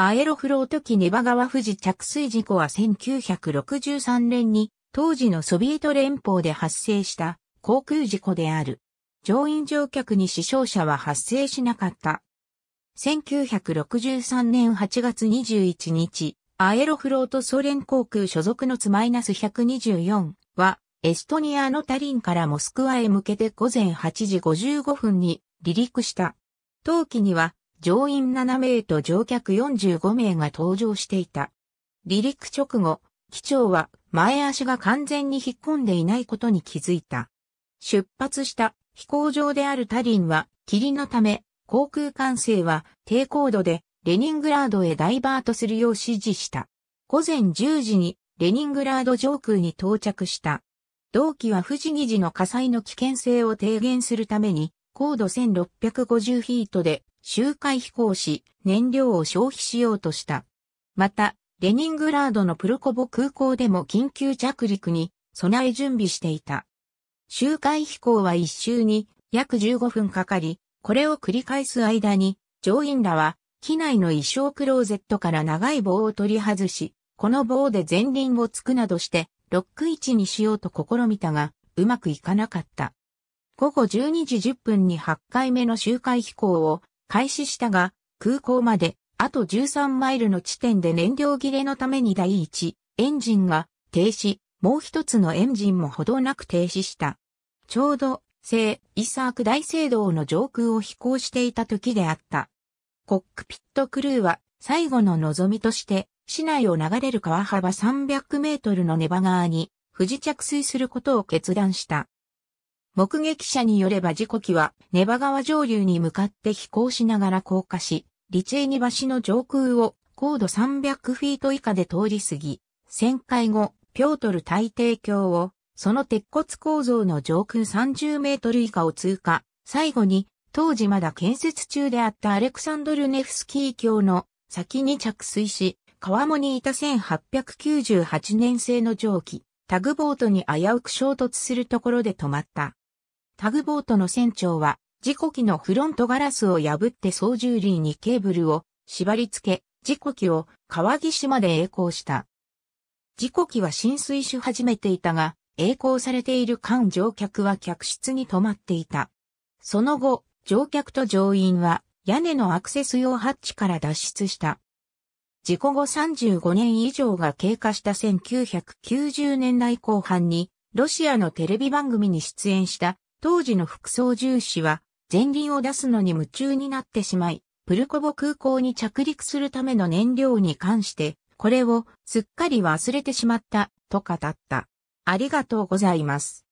アエロフロート機ネバ川富士着水事故は1963年に当時のソビエト連邦で発生した航空事故である。乗員乗客に死傷者は発生しなかった。1963年8月21日、アエロフロートソ連航空所属のツマイナス124は、エストニアのタリンからモスクワへ向けて午前8時55分に離陸した。当機には乗員7名と乗客45名が搭乗していた。離陸直後、機長は前足が完全に引っ込んでいないことに気づいた。出発した飛行場であるタリンは霧のため航空管制は低高度でレニングラードへダイバートするよう指示した。午前10時にレニングラード上空に到着した。同機は富士議事の火災の危険性を低減するために高度1650フィートで周回飛行し、燃料を消費しようとした。また、レニングラードのプルコボ空港でも緊急着陸に備え準備していた。周回飛行は1周に約15分かかり、これを繰り返す間に、乗員らは機内の衣装クローゼットから長い棒を取り外し、この棒で前輪をつくなどして、ロック位置にしようと試みたが、うまくいかなかった。午後12時10分に8回目の周回飛行を開始したが、空港まであと13マイルの地点で燃料切れのために第一エンジンが停止、もう一つのエンジンもほどなく停止した。ちょうど、聖イサーク大聖堂の上空を飛行していた時であった。コックピットクルーは最後の望みとして、市内を流れる川幅300メートルのネバ川に不時着水することを決断した。目撃者によれば事故機はネバ川上流に向かって飛行しながら降下し、リチェーニ橋の上空を高度300フィート以下で通り過ぎ、旋回後、ピョートル大帝橋を、その鉄骨構造の上空30メートル以下を通過、最後に、当時まだ建設中であったアレクサンドルネフスキー橋の先に着水し、川面にいた1898年製の蒸気、タグボートに危うく衝突するところで止まった。タグボートの船長は、事故機のフロントガラスを破って操縦輪にケーブルを縛り付け、事故機を川岸まで栄光した。事故機は浸水し始めていたが、栄光されている間乗客は客室に泊まっていた。その後、乗客と乗員は屋根のアクセス用ハッチから脱出した。事故後35年以上が経過した1990年代後半に、ロシアのテレビ番組に出演した当時の副操縦士は、前輪を出すのに夢中になってしまい、プルコボ空港に着陸するための燃料に関して、これをすっかり忘れてしまった、と語った。ありがとうございます。